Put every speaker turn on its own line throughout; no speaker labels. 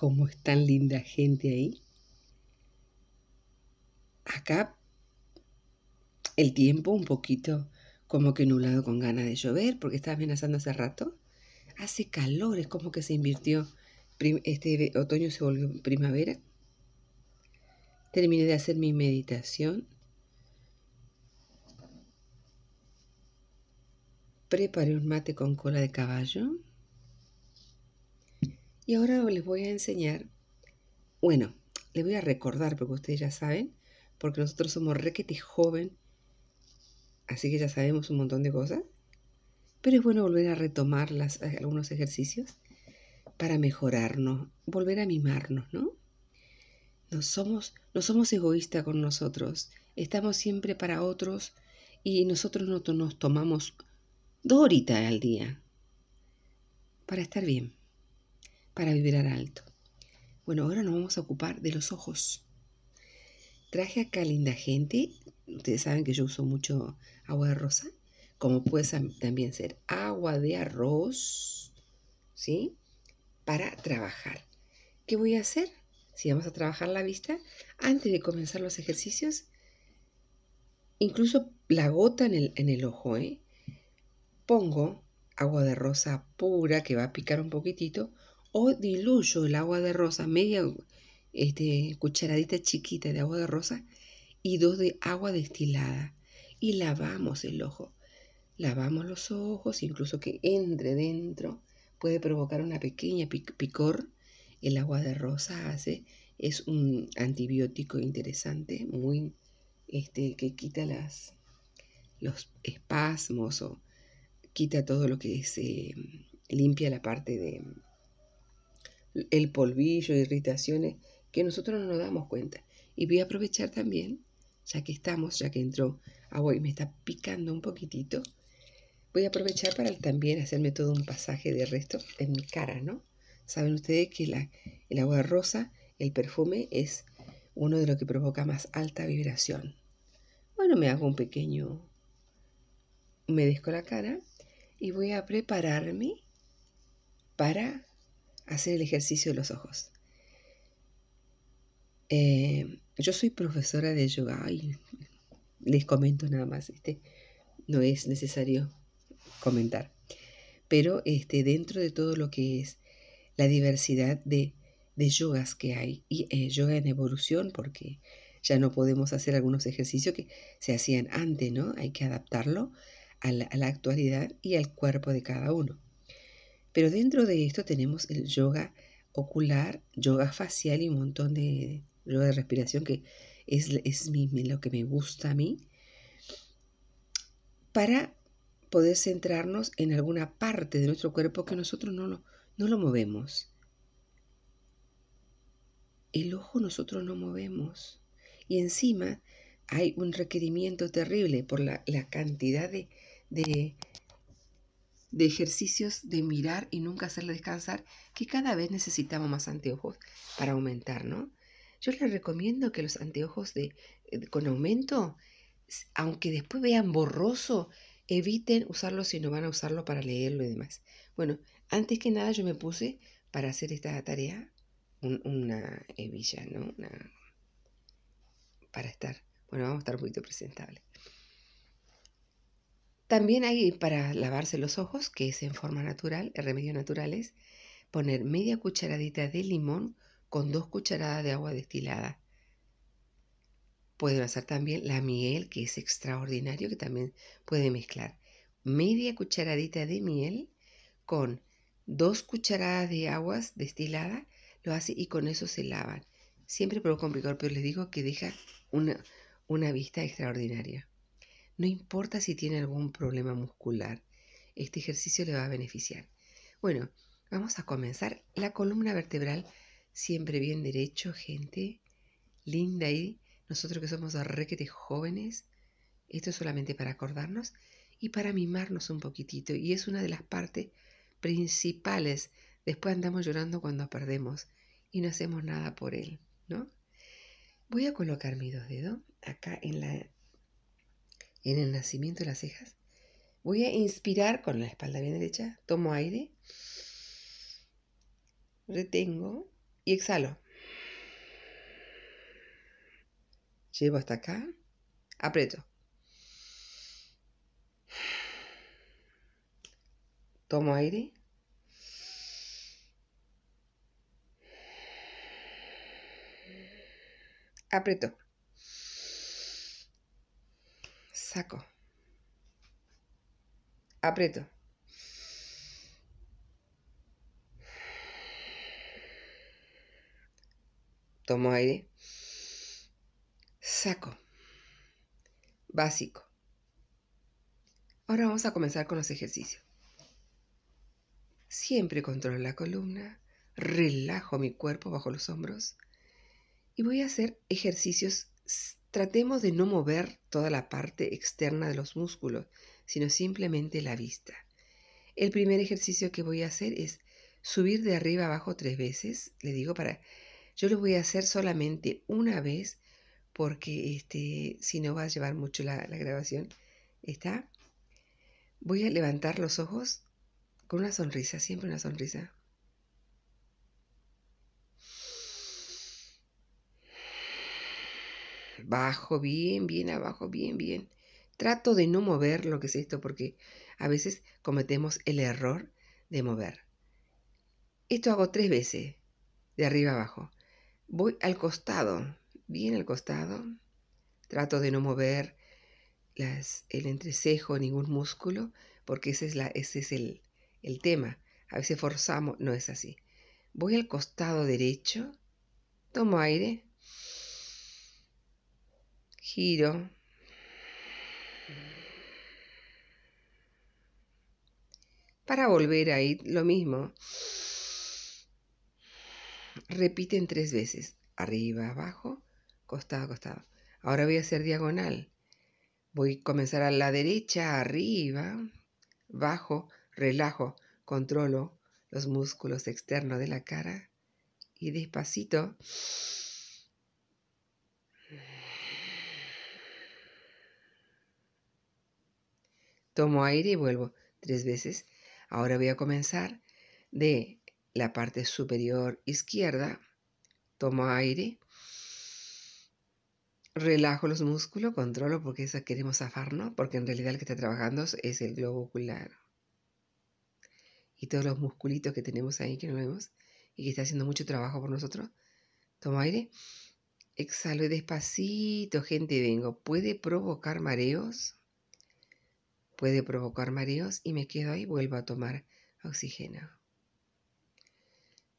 cómo es tan linda gente ahí. Acá el tiempo un poquito como que nublado con ganas de llover porque estaba amenazando hace rato. Hace calor, es como que se invirtió. Este otoño se volvió primavera. Terminé de hacer mi meditación. Preparé un mate con cola de caballo. Y ahora les voy a enseñar, bueno, les voy a recordar porque ustedes ya saben, porque nosotros somos requete joven, así que ya sabemos un montón de cosas, pero es bueno volver a retomar eh, algunos ejercicios para mejorarnos, volver a mimarnos, ¿no? No somos, no somos egoístas con nosotros, estamos siempre para otros y nosotros nos tomamos dos horitas al día para estar bien para vibrar alto. Bueno, ahora nos vamos a ocupar de los ojos. Traje acá linda gente. Ustedes saben que yo uso mucho agua de rosa, como puede también ser agua de arroz, ¿sí? Para trabajar. ¿Qué voy a hacer? Si vamos a trabajar la vista, antes de comenzar los ejercicios, incluso la gota en el, en el ojo, ¿eh? Pongo agua de rosa pura que va a picar un poquitito, o diluyo el agua de rosa, media este, cucharadita chiquita de agua de rosa y dos de agua destilada. Y lavamos el ojo. Lavamos los ojos, incluso que entre dentro, puede provocar una pequeña picor. El agua de rosa hace, es un antibiótico interesante, muy este, que quita las, los espasmos o quita todo lo que se limpia la parte de el polvillo, irritaciones que nosotros no nos damos cuenta. Y voy a aprovechar también, ya que estamos, ya que entró agua y me está picando un poquitito, voy a aprovechar para también hacerme todo un pasaje de resto en mi cara, ¿no? Saben ustedes que la, el agua rosa, el perfume, es uno de los que provoca más alta vibración. Bueno, me hago un pequeño Me desco la cara y voy a prepararme para hacer el ejercicio de los ojos. Eh, yo soy profesora de yoga y les comento nada más, este, no es necesario comentar. Pero este, dentro de todo lo que es la diversidad de, yogas que hay, y eh, yoga en evolución, porque ya no podemos hacer algunos ejercicios que se hacían antes, ¿no? Hay que adaptarlo a la actualidad y al cuerpo de cada uno. Pero dentro de esto tenemos el yoga ocular, yoga facial y un montón de yoga de respiración que es, lo que me gusta a mí. Para poder centrarnos en alguna parte de nuestro cuerpo que nosotros no lo, no lo movemos. El ojo nosotros no movemos. Y encima hay un requerimiento terrible por la, cantidad de de ejercicios de mirar y nunca hacerle descansar, que cada vez necesitamos más anteojos para aumentar, ¿no? Yo les recomiendo que los anteojos de, eh, con aumento, aunque después vean borroso, eviten usarlo si no van a usarlo para leerlo y demás. Bueno, antes que nada yo me puse para hacer esta tarea una hebilla, ¿no? Una, para estar, bueno, vamos a estar un poquito presentables. También hay para lavarse los ojos, que es en forma natural, el remedio natural es poner media cucharadita de limón con dos cucharadas de agua destilada. Pueden hacer también la miel, que es extraordinario, que también puede mezclar. Media cucharadita de miel con dos cucharadas de agua destilada, lo hace y con eso se lavan. Siempre provoca un picor, pero les digo que deja una vista extraordinaria. No importa si tiene algún problema muscular, este ejercicio le va a beneficiar. Bueno, vamos a comenzar. La columna vertebral siempre bien derecho, gente. Linda ahí. Nosotros que somos requete jóvenes, esto es solamente para acordarnos y para mimarnos un poquitito. Y es una de las partes principales. Después andamos llorando cuando perdemos y no hacemos nada por él, ¿no? Voy a colocar mi dos dedos acá en la en el nacimiento de las cejas. Voy a inspirar con la espalda bien derecha, tomo aire, retengo y exhalo. Llevo hasta acá, aprieto. Tomo aire. Aprieto saco, aprieto. Tomo aire, saco, básico. Ahora vamos a comenzar con los ejercicios. Siempre controlo la columna, relajo mi cuerpo bajo los hombros y voy a hacer ejercicios Tratemos de no mover toda la parte externa de los músculos, sino simplemente la vista. El primer ejercicio que voy a hacer es subir de arriba abajo tres veces. Le digo para... Yo lo voy a hacer solamente una vez porque este, si no va a llevar mucho la, la grabación. ¿Está? Voy a levantar los ojos con una sonrisa, siempre una sonrisa. Bajo bien, bien abajo, bien, bien. Trato de no mover lo que es esto porque a veces cometemos el error de mover. Esto hago tres veces, de arriba abajo. Voy al costado, bien al costado. Trato de no mover el entrecejo, ningún músculo, porque ese es, la, es el, el tema. A veces forzamos, no es así. Voy al costado derecho, tomo aire, giro. Para volver ahí, lo mismo. Repiten tres veces. Arriba, abajo, costado, costado. Ahora voy a hacer diagonal. Voy a comenzar a la derecha, arriba, bajo, relajo, controlo los músculos externos de la cara y despacito Tomo aire y vuelvo tres veces. Ahora voy a comenzar de la parte superior izquierda. Tomo aire. Relajo los músculos, controlo porque esa queremos zafarnos, porque en realidad el que está trabajando es el globo ocular. Y todos los musculitos que tenemos ahí que no vemos y que está haciendo mucho trabajo por nosotros. Tomo aire. Exhalo y despacito, gente, vengo. ¿Puede provocar mareos? Puede provocar mareos y me quedo ahí y vuelvo a tomar oxígeno.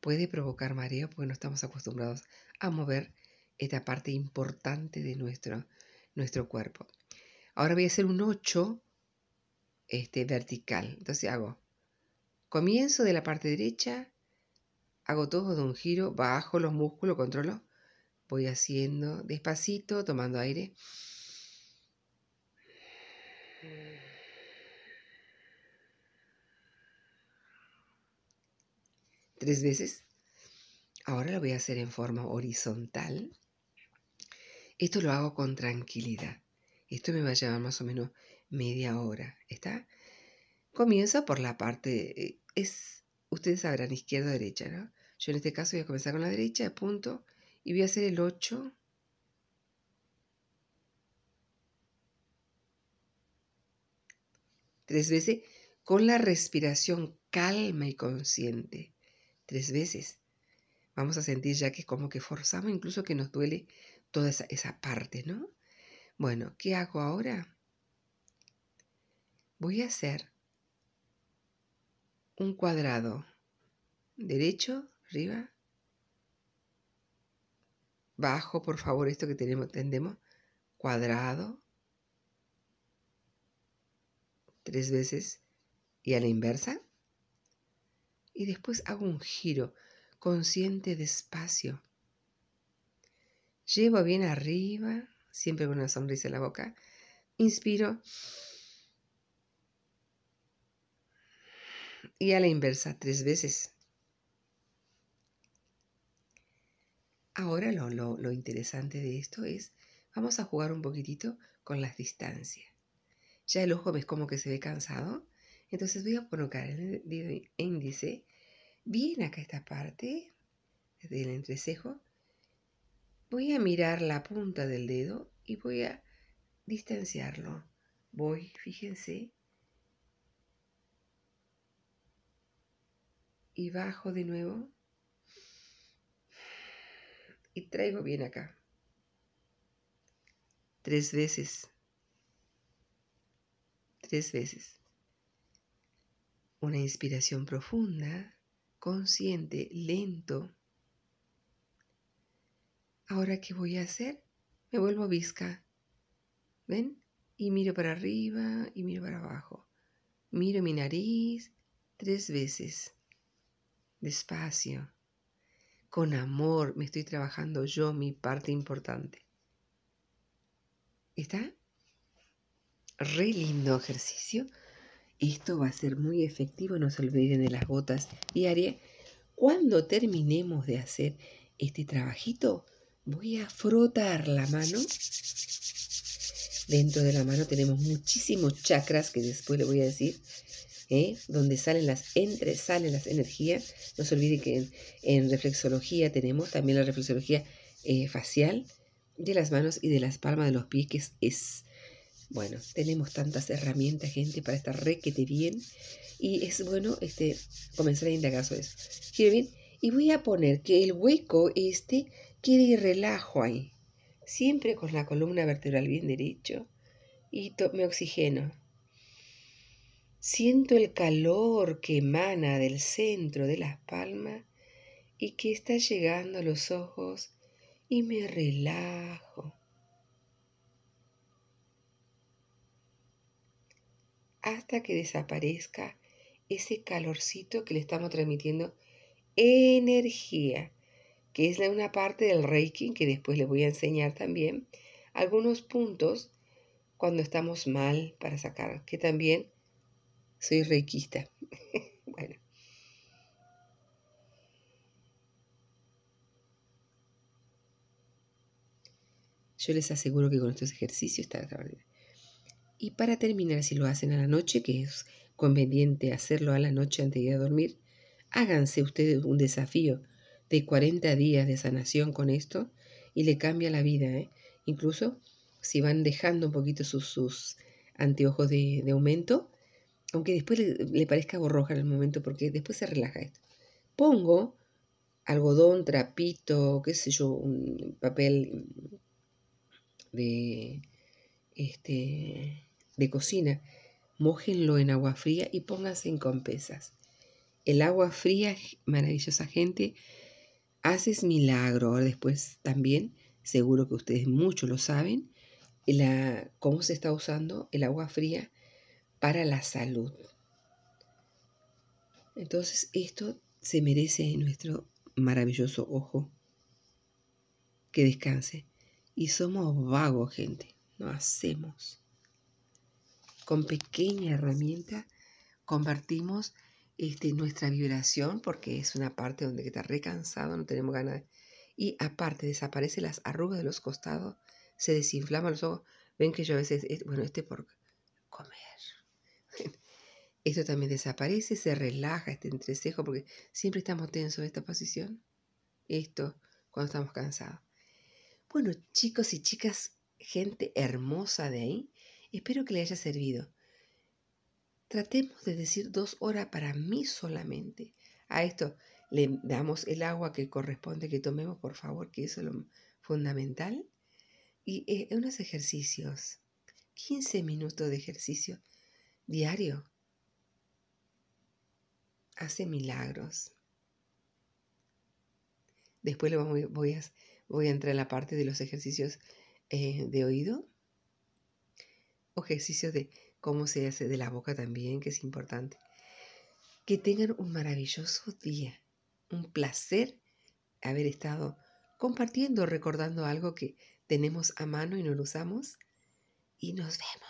Puede provocar mareos porque no estamos acostumbrados a mover esta parte importante de nuestro, nuestro cuerpo. Ahora voy a hacer un 8 este, vertical. Entonces hago, comienzo de la parte derecha, hago todo de un giro, bajo los músculos, controlo, voy haciendo despacito, tomando aire. tres veces. Ahora lo voy a hacer en forma horizontal. Esto lo hago con tranquilidad. Esto me va a llevar más o menos media hora. ¿Está? Comienzo por la parte, es, ustedes sabrán, izquierda o derecha, ¿no? Yo en este caso voy a comenzar con la derecha, punto, y voy a hacer el 8. Tres veces con la respiración calma y consciente tres veces. Vamos a sentir ya que es como que forzamos, incluso que nos duele toda esa, esa parte, ¿no? Bueno, ¿qué hago ahora? Voy a hacer un cuadrado derecho, arriba, bajo, por favor, esto que tenemos, tendemos, cuadrado, tres veces y a la inversa, y después hago un giro consciente despacio. Llevo bien arriba, siempre con una sonrisa en la boca. Inspiro. Y a la inversa, tres veces. Ahora lo, interesante de esto es, vamos a jugar un poquitito con las distancias. Ya el ojo ves como que se ve cansado, entonces voy a colocar el dedo índice bien acá esta parte del entrecejo, voy a mirar la punta del dedo y voy a distanciarlo. Voy, fíjense, y bajo de nuevo y traigo bien acá. Tres veces. Tres veces. Una inspiración profunda consciente, lento. Ahora, ¿qué voy a hacer? Me vuelvo visca. ¿Ven? Y miro para arriba y miro para abajo. Miro mi nariz tres veces. Despacio. Con amor me estoy trabajando yo mi parte importante. ¿Está? Re lindo ejercicio. Esto va a ser muy efectivo, no se olviden de las gotas diarias. Cuando terminemos de hacer este trabajito, voy a frotar la mano. Dentro de la mano tenemos muchísimos chakras que después le voy a decir, ¿eh? donde salen las entre, salen las energías. No se olviden que en, reflexología tenemos también la reflexología eh, facial de las manos y de las palmas de los pies, que es bueno, tenemos tantas herramientas, gente, para estar requete bien. Y es bueno este, comenzar a indagar eso. Y voy a poner que el hueco este quede relajo ahí. Siempre con la columna vertebral bien derecho. Y me oxigeno. Siento el calor que emana del centro de las palmas y que está llegando a los ojos y me relajo. hasta que desaparezca ese calorcito que le estamos transmitiendo energía, que es una parte del Reiki que después les voy a enseñar también. Algunos puntos cuando estamos mal para sacar, que también soy reikista. bueno. Yo les aseguro que con estos ejercicios está extraordinario. Y para terminar, si lo hacen a la noche, que es conveniente hacerlo a la noche antes de ir a dormir, háganse ustedes un desafío de 40 días de sanación con esto y le cambia la vida. ¿eh? Incluso si van dejando un poquito sus, anteojos de, aumento, aunque después le, parezca borroja en el momento porque después se relaja esto. Pongo algodón, trapito, qué sé yo, un papel de este de cocina, mójenlo en agua fría y pónganse en compesas El agua fría, maravillosa gente, haces milagro. después también, seguro que ustedes mucho lo saben, la, cómo se está usando el agua fría para la salud. Entonces esto se merece nuestro maravilloso ojo que descanse. Y somos vagos, gente. No hacemos con pequeña herramienta convertimos este, nuestra vibración, porque es una parte donde está recansado, no tenemos ganas. Y aparte, desaparecen las arrugas de los costados, se desinflaman los ojos. Ven que yo a veces, bueno, este por comer. Esto también desaparece, se relaja este entrecejo, porque siempre estamos tensos en esta posición. Esto, cuando estamos cansados. Bueno, chicos y chicas, gente hermosa de ahí, Espero que le haya servido. Tratemos de decir dos horas para mí solamente. A esto le damos el agua que corresponde que tomemos, por favor, que eso es lo fundamental. Y eh, unos ejercicios, 15 minutos de ejercicio diario, hace milagros. Después voy, voy, a, entrar en la parte de los ejercicios eh, de oído ejercicio de cómo se hace de la boca también, que es importante. Que tengan un maravilloso día, un placer haber estado compartiendo, recordando algo que tenemos a mano y no lo usamos. Y nos vemos.